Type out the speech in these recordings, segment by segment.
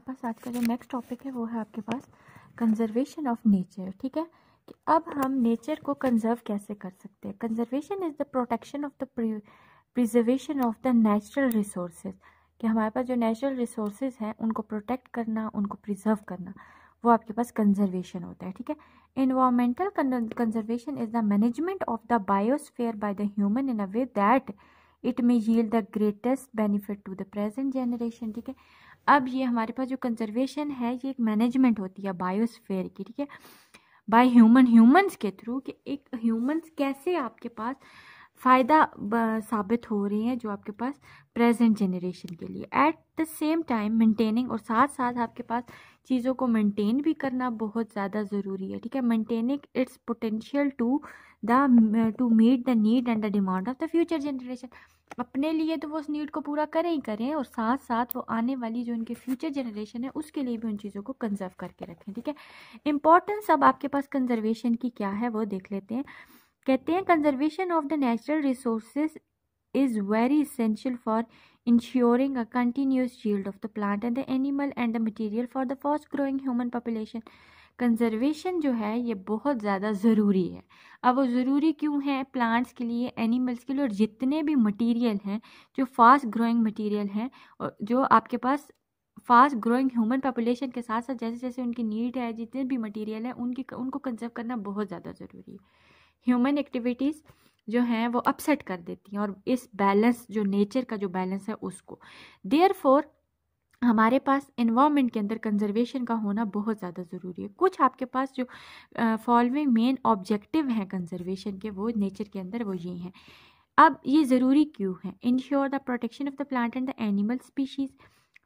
हमारे पास आज का जो नेक्स्ट टॉपिक है वो है आपके पास कंजर्वेशन ऑफ नेचर ठीक है कि अब हम नेचर को कंजर्व कैसे कर सकते हैं conservation is the protection of the preservation of the natural resource कि हमारे पास जो नेचुरल रिसोर्स हैं उनको प्रोटेक्ट करना उनको प्रिजर्व करना वो आपके पास कंजर्वेशन होता है ठीक है environmental conservation is the management of the biosphere by the human in a way that it may yield the greatest benefit to the present generation ठीक है अब ये हमारे पास जो कंजर्वेशन है ये एक मैनेजमेंट होती है बायोस्फेयर की ठीक है बाय ह्यूमन ह्यूमंस के थ्रू कि एक ह्यूमंस कैसे आपके पास फ़ायदा साबित हो रहे हैं जो आपके पास प्रेजेंट जनरेशन के लिए at the same time maintaining और साथ साथ आपके पास चीज़ों को मेंटेन भी करना बहुत ज़्यादा ज़रूरी है ठीक है maintaining its potential to the to meet the need and the demand of the future generation अपने लिए तो वो उस नीड को पूरा करें ही करें और साथ साथ वो आने वाली जो उनके फ्यूचर जनरेशन है उसके लिए भी उन चीज़ों को कंजर्व करके रखें ठीक है इंपॉर्टेंस अब आपके पास कंजर्वेशन की क्या है वो देख लेते हैं कहते हैं conservation of the natural resources is very essential for ensuring a continuous shield of the plant and the animal and the material for the first growing human population conservation जो है ये बहुत ज़्यादा ज़रूरी है अब वो ज़रूरी क्यों है प्लांट्स के लिए एनिमल्स के लिए और जितने भी मटेरियल हैं जो फास्ट ग्रोइंग मटेरियल हैं और जो आपके पास फास्ट ग्रोइंग ह्यूमन पॉपुलेशन के साथ साथ जैसे जैसे उनकी नीड है जितने भी मटेरियल हैं उनकी उनको कंजर्व करना बहुत ज़्यादा ज़रूरी है ह्यूमन एक्टिविटीज़ जो हैं वो अपसेट कर देती हैं और इस बैलेंस जो नेचर का जो बैलेंस है उसको देयर फॉर हमारे पास इन्वामेंट के अंदर कंजर्वेशन का होना बहुत ज़्यादा ज़रूरी है कुछ आपके पास जो फॉलोइंग मेन ऑब्जेक्टिव हैं कंजर्वेशन के वो नेचर के अंदर वो ये हैं अब ये ज़रूरी क्यों है ensure the protection of the plant and the animal species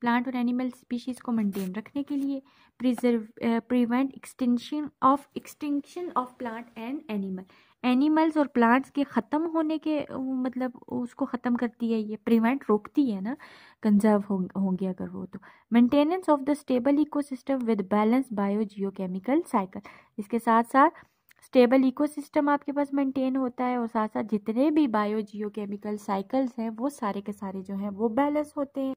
plant और एनिमल स्पीशीज़ को मेंटेन रखने के लिए preserve prevent extension of extension of plant and animal animals और प्लांट्स के ख़त्म होने के मतलब उसको ख़त्म करती है ये प्रिवेंट रोकती है ना कंजर्व हो हो गया अगर वो तो maintenance of the stable ecosystem with balance biogeochemical cycle इसके साथ साथ स्टेबल इकोसिस्टम आपके पास मेंटेन होता है और साथ साथ जितने भी बायो जियोकेमिकल साइकिल्स हैं वो सारे के सारे जो हैं वो बैलेंस होते हैं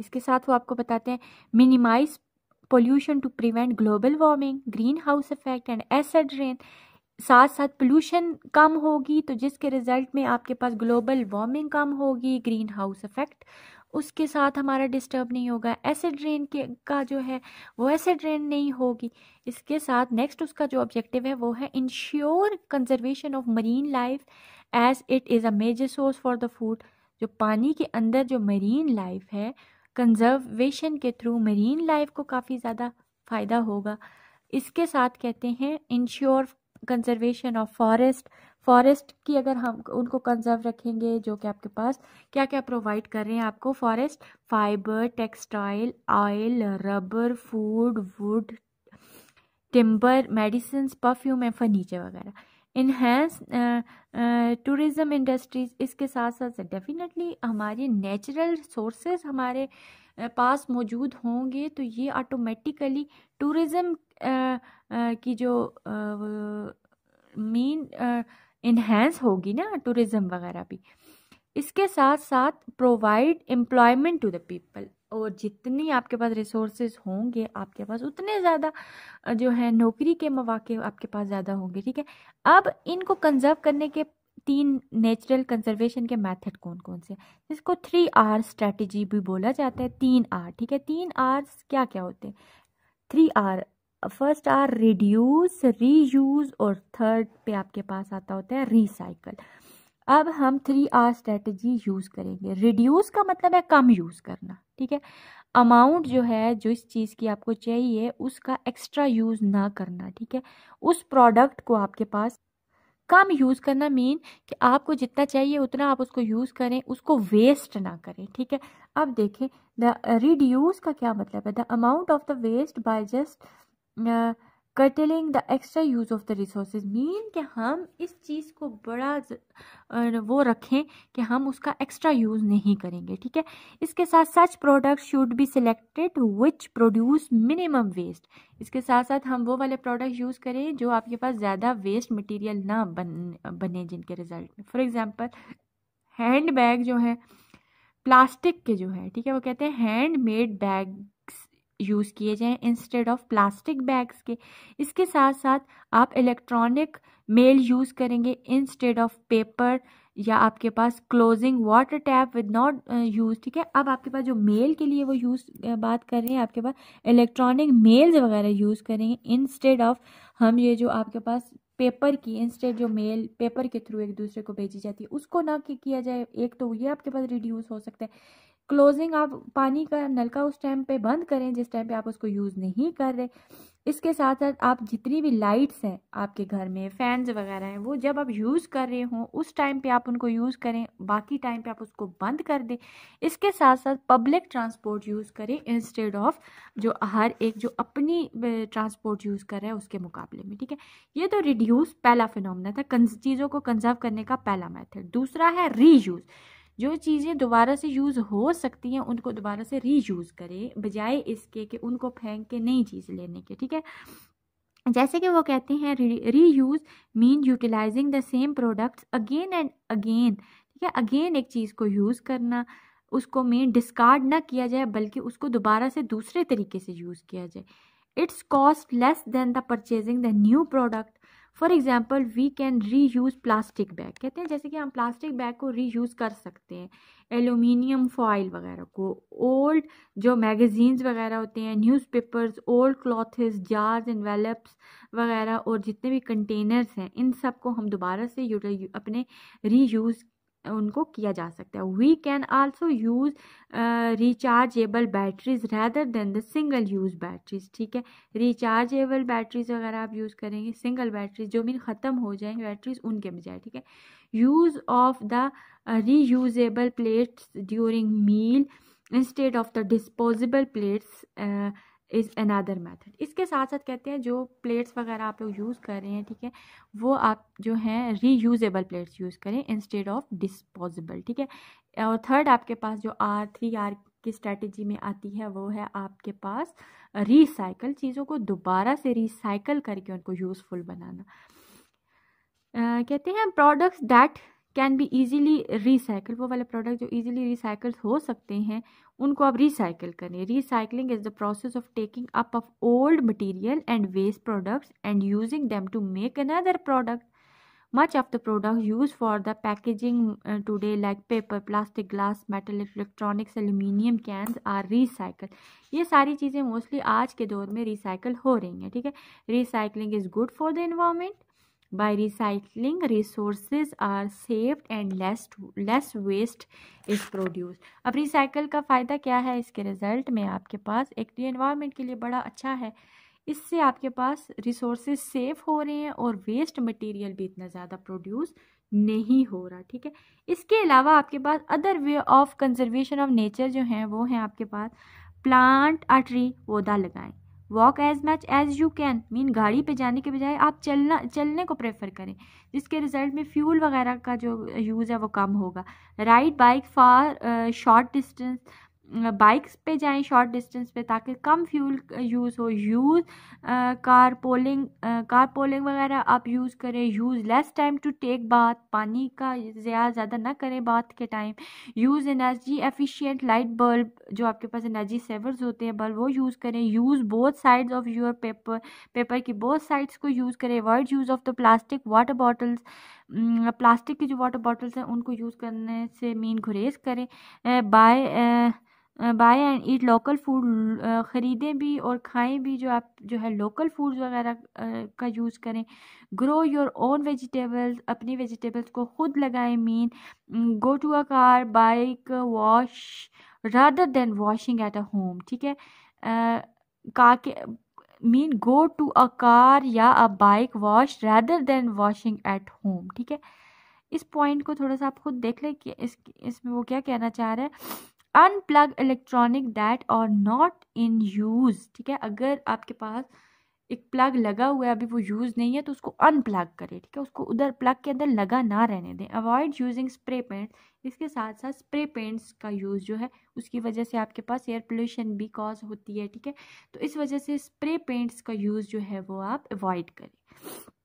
इसके साथ वो आपको बताते हैं minimize pollution to prevent global warming green house effect and acid rain साथ साथ पोल्यूशन कम होगी तो जिसके रिज़ल्ट में आपके पास ग्लोबल वार्मिंग कम होगी ग्रीन हाउस इफ़ेक्ट उसके साथ हमारा डिस्टर्ब नहीं होगा एसिड रेन के का जो है वो एसिड रेन नहीं होगी इसके साथ नेक्स्ट उसका जो ऑब्जेक्टिव है वो है ensure conservation of marine life as it is a major source for the food जो पानी के अंदर जो मरीन लाइफ है कंजर्वेशन के थ्रू मरीन लाइफ को काफ़ी ज़्यादा फ़ायदा होगा इसके साथ कहते हैं ensure conservation of forest forest की अगर हम उनको कंजर्व रखेंगे जो कि आपके पास क्या क्या प्रोवाइड कर रहे हैं आपको forest fibre textile oil rubber food wood timber medicine perfume and furniture वगैरह इन्हेंस टूरिज़म इंडस्ट्रीज़ इसके साथ साथ डेफिनेटली हमारी नेचुरल सोर्सेज हमारे पास मौजूद होंगे तो ये ऑटोमेटिकली टूरिज़म की जो मेन इन्हेंस होगी ना टूरिज़म वगैरह भी इसके साथ साथ provide employment to the people और जितनी आपके पास रिसोर्सेज होंगे आपके पास उतने ज़्यादा जो है नौकरी के मौाक़े आपके पास ज़्यादा होंगे ठीक है अब इनको कंजर्व करने के तीन नेचुरल कंजर्वेशन के मेथड कौन कौन से जिसको थ्री आर स्ट्रेटजी भी बोला जाता है तीन आर ठीक है तीन आर क्या क्या होते हैं three R first R reduce reuse और थर्ड पे आपके पास आता होता है रिसाइकल अब हम थ्री आर स्ट्रेटजी यूज़ करेंगे रिड्यूस का मतलब है कम यूज़ करना ठीक है अमाउंट जो है जो इस चीज़ की आपको चाहिए उसका एक्स्ट्रा यूज़ ना करना ठीक है उस प्रोडक्ट को आपके पास कम यूज़ करना मीन कि आपको जितना चाहिए उतना आप उसको यूज़ करें उसको वेस्ट ना करें ठीक है अब देखें द रिड्यूज़ का क्या मतलब है the amount of the waste by just curtailing the extra use of the resource mean कि हम इस चीज़ को बड़ा वो रखें कि हम उसका एक्स्ट्रा यूज़ नहीं करेंगे ठीक है इसके साथ such product should be selected which produce minimum waste इसके साथ साथ हम वो वाले प्रोडक्ट यूज़ करें जो आपके पास ज़्यादा वेस्ट मटीरियल ना बन बने जिनके result for example hand bag जो है प्लास्टिक के जो है ठीक है वो कहते हैं हैंड मेड बैग यूज़ किए जाएं इंस्टेड ऑफ प्लास्टिक बैग्स के इसके साथ साथ आप इलेक्ट्रॉनिक मेल यूज़ करेंगे इंस्टेड ऑफ पेपर या आपके पास closing water tap with not use ठीक है अब आपके पास जो मेल के लिए वो यूज़ uh, बात कर रहे हैं आपके पास इलेक्ट्रॉनिक मेल्स वगैरह यूज़ करेंगे इंस्टेड ऑफ हम ये जो आपके पास पेपर की इंस्टेड जो मेल पेपर के थ्रू एक दूसरे को भेजी जाती है उसको ना किया जाए एक तो ये आपके पास रिड्यूस हो सकता है क्लोजिंग आप पानी का नलका उस टाइम पे बंद करें जिस टाइम पे आप उसको यूज़ नहीं कर रहे इसके साथ साथ आप जितनी भी लाइट्स हैं आपके घर में फैंस वगैरह हैं वो जब आप यूज़ कर रहे हों उस टाइम पे आप उनको यूज़ करें बाकी टाइम पे आप उसको बंद कर दें इसके साथ साथ पब्लिक ट्रांसपोर्ट यूज़ करें इंस्टेड ऑफ जो हर एक जो अपनी ट्रांसपोर्ट यूज़ कर रहा है उसके मुकाबले में ठीक है ये तो रिड्यूस पहला फिनोमना था चीज़ों को कंजर्व करने का पहला मैथड दूसरा है री यूज़ जो चीज़ें दोबारा से यूज़ हो सकती हैं उनको दोबारा से रीयूज़ करें बजाय इसके कि उनको फेंक के नई चीज़ लेने के ठीक है जैसे कि वो कहते हैं reuse mean utilizing the same products again and again ठीक है अगेन एक चीज़ को यूज़ करना उसको मेन डिस्कार्ड ना किया जाए बल्कि उसको दोबारा से दूसरे तरीके से यूज़ किया जाए it's cost less than the purchasing the new product for example we can reuse plastic bag कहते हैं जैसे कि हम प्लास्टिक बैग को री यूज़ कर सकते हैं एलुमिनियम फॉइल वगैरह को ओल्ड जो मैगज़ीन्स वगैरह होते हैं newspapers old clothes jars envelopes वगैरह और जितने भी कंटेनर्स हैं इन सब को हम दोबारा से अपने री यूज़ उनको किया जा सकता है we can also use rechargeable batteries rather than the single use batteries ठीक है रिचार्जेबल बैटरीज अगर आप यूज़ करेंगे सिंगल बैटरीज जो मीन ख़त्म हो जाएंगे बैटरीज उनके बजाय ठीक है use of the reusable plates during meal instead of the disposable plates is another method इसके साथ साथ कहते हैं जो प्लेट्स वगैरह आप लोग यूज़ कर रहे हैं ठीक है वो आप जो हैं रीयूजेबल प्लेट्स यूज़ करें इंस्टेड ऑफ डिस्पोजेबल ठीक है और थर्ड आपके पास जो आर थ्री आर की स्ट्रेटजी में आती है वो है आपके पास रिसाइकल चीज़ों को दोबारा से रिसाइकल करके उनको यूज़फुल बनाना Uh, कहते हैं products that can be easily recycle वो वाले प्रोडक्ट जो ईजीली रिसाइकल हो सकते हैं उनको आप रिसाइकल करें recycling is the process of taking up of old material and waste products and using them to make another product much of the product use for the packaging today like paper plastic glass metal electronics aluminium aluminium are recycle ये सारी चीज़ें mostly आज के दौर में recycle हो रही हैं ठीक है recycling is good for the environment by recycling resources are saved and less less waste is produced अब रिसाइकल का फ़ायदा क्या है इसके रिज़ल्ट में आपके पास एक इन्वायरमेंट के लिए बड़ा अच्छा है इससे आपके पास रिसोर्सेज सेफ हो रहे हैं और वेस्ट मटेरियल भी इतना ज़्यादा प्रोड्यूस नहीं हो रहा ठीक है इसके अलावा आपके पास other way of conservation of nature जो हैं वो हैं आपके पास प्लांट आ ट्री पौधा लगाएँ walk as much as you can mean गाड़ी पे जाने के बजाय आप चलना चलने को प्रेफर करें जिसके रिजल्ट में फ्यूल वगैरह का जो यूज़ है वो कम होगा ride bike for short distance bikes पे जाएं शॉर्ट डिस्टेंस पे ताकि कम फ्यूल यूज़ हो use car pooling car pooling वगैरह आप यूज़ करें use less time to take bath पानी का ज़्यादा ज़्यादा ना करें बाथ के time use energy efficient light bulb जो आपके पास एनर्जी सेवर्स होते हैं बल्ब वो यूज़ करें use both sides of your paper paper की बोथ साइड्स को यूज़ करें word use of the plastic water bottles plastic की जो वाटर बॉटल्स हैं उनको यूज़ करने से मीन गुरेज करें buy buy and eat local food ख़रीदें भी और खाएं भी जो आप जो है लोकल फूड्स वगैरह का यूज़ करें ग्रो योर ओन वेजिटेबल्स अपनी वेजिटेबल्स को ख़ुद लगाएं mean go to a car bike wash rather than washing at a home ठीक है का के mean go to a car या a bike wash rather than washing at home ठीक है इस पॉइंट को थोड़ा सा आप खुद देख लें कि इस इसमें वो क्या कहना चाह रहे हैं अनप्लग इलेक्ट्रॉनिक दैट और नॉट इन यूज़ ठीक है अगर आपके पास एक प्लग लगा हुआ है अभी वो यूज़ नहीं है तो उसको अनप्लग करें ठीक है उसको उधर प्लग के अंदर लगा ना रहने दें अवॉइड यूजिंग स्प्रे पेंट इसके साथ साथ स्प्रे पेंट्स का यूज़ जो है उसकी वजह से आपके पास एयर पोल्यूशन भी कॉज होती है ठीक है तो इस वजह से स्प्रे पेंट्स का यूज़ जो है वो आप अवॉइड करें